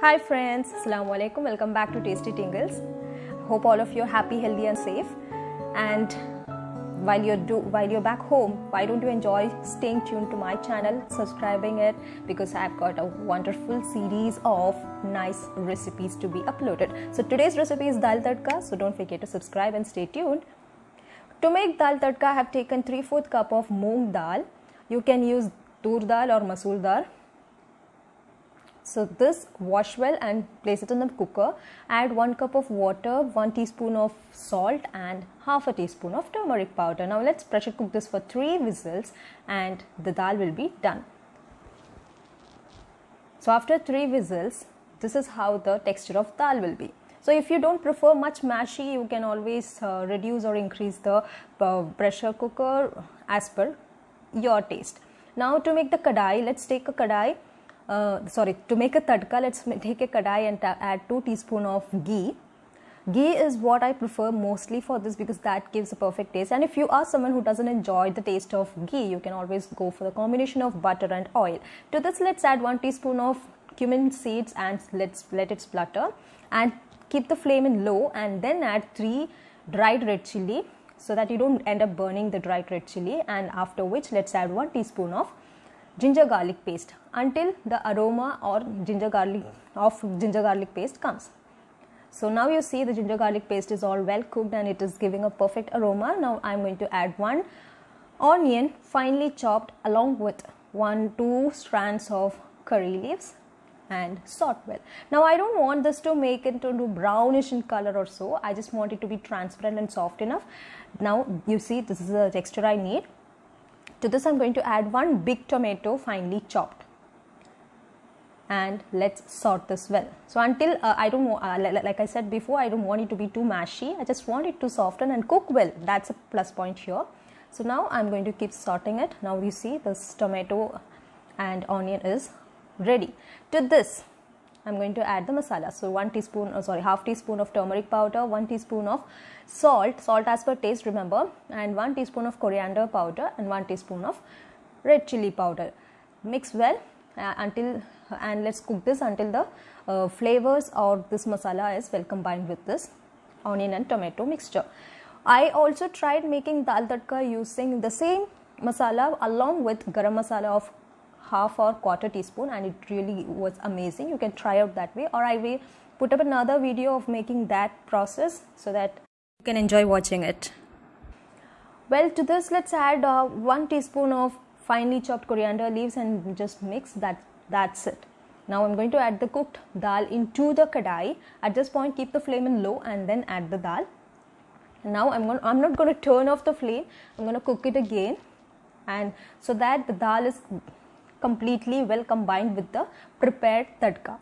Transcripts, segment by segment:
Hi friends, Assalamu alaikum. Welcome back to Tasty Tingles. Hope all of you are happy, healthy and safe. And while you're do, while you're back home, why don't you enjoy staying tuned to my channel, subscribing it because I've got a wonderful series of nice recipes to be uploaded. So today's recipe is dal tadka, so don't forget to subscribe and stay tuned. To make dal tadka, I have taken 3/4 cup of moong dal. You can use tur dal or masoor dal so this wash well and place it in the cooker. Add 1 cup of water, 1 teaspoon of salt and half a teaspoon of turmeric powder. Now let's pressure cook this for 3 whistles and the dal will be done. So after 3 whistles, this is how the texture of dal will be. So if you don't prefer much mashy, you can always uh, reduce or increase the uh, pressure cooker as per your taste. Now to make the kadai, let's take a kadai uh, sorry, to make a tadka, let's take a kadai and ta- add 2 teaspoon of ghee. Ghee is what I prefer mostly for this because that gives a perfect taste. And if you are someone who doesn't enjoy the taste of ghee, you can always go for the combination of butter and oil. To this, let's add 1 teaspoon of cumin seeds and let's let it splutter and keep the flame in low and then add 3 dried red chili so that you don't end up burning the dried red chili and after which let's add 1 teaspoon of ginger garlic paste until the aroma or ginger garlic of ginger garlic paste comes so now you see the ginger garlic paste is all well cooked and it is giving a perfect aroma now i'm going to add one onion finely chopped along with one two strands of curry leaves and salt well now i don't want this to make it into brownish in color or so i just want it to be transparent and soft enough now you see this is the texture i need to this, I'm going to add one big tomato finely chopped and let's sort this well so until uh, i don't uh, like i said before i don't want it to be too mashy i just want it to soften and cook well that's a plus point here so now i'm going to keep sorting it now you see this tomato and onion is ready to this i'm going to add the masala so 1 teaspoon oh, sorry half teaspoon of turmeric powder 1 teaspoon of salt salt as per taste remember and 1 teaspoon of coriander powder and 1 teaspoon of red chili powder mix well uh, until and let's cook this until the uh, flavors or this masala is well combined with this onion and tomato mixture i also tried making dal tadka using the same masala along with garam masala of half or quarter teaspoon and it really was amazing you can try out that way or i will put up another video of making that process so that you can enjoy watching it well to this let's add uh, one teaspoon of finely chopped coriander leaves and just mix that that's it now i'm going to add the cooked dal into the kadai at this point keep the flame in low and then add the dal now i'm going i'm not going to turn off the flame i'm going to cook it again and so that the dal is completely well combined with the prepared tadka.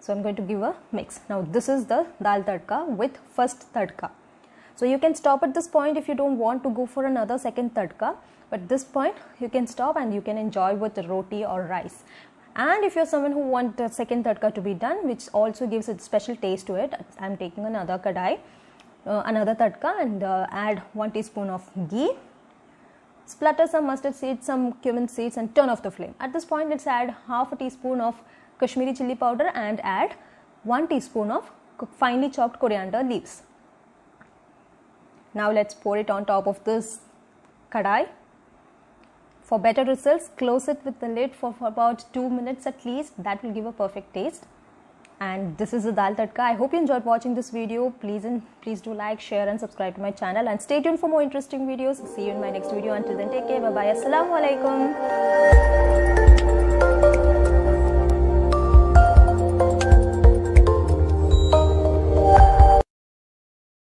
So I'm going to give a mix. Now this is the dal tadka with first tadka. So you can stop at this point if you don't want to go for another second tadka. But this point you can stop and you can enjoy with roti or rice. And if you're someone who want the second tadka to be done, which also gives a special taste to it, I'm taking another kadai, uh, another tadka, and uh, add one teaspoon of ghee Splutter some mustard seeds, some cumin seeds and turn off the flame. At this point let's add half a teaspoon of Kashmiri chilli powder and add 1 teaspoon of finely chopped coriander leaves. Now let's pour it on top of this kadai. For better results, close it with the lid for, for about 2 minutes at least. That will give a perfect taste and this is Adal Tatka. I hope you enjoyed watching this video. Please and please do like, share and subscribe to my channel and stay tuned for more interesting videos. See you in my next video. Until then, take care. Bye-bye. Assalamualaikum.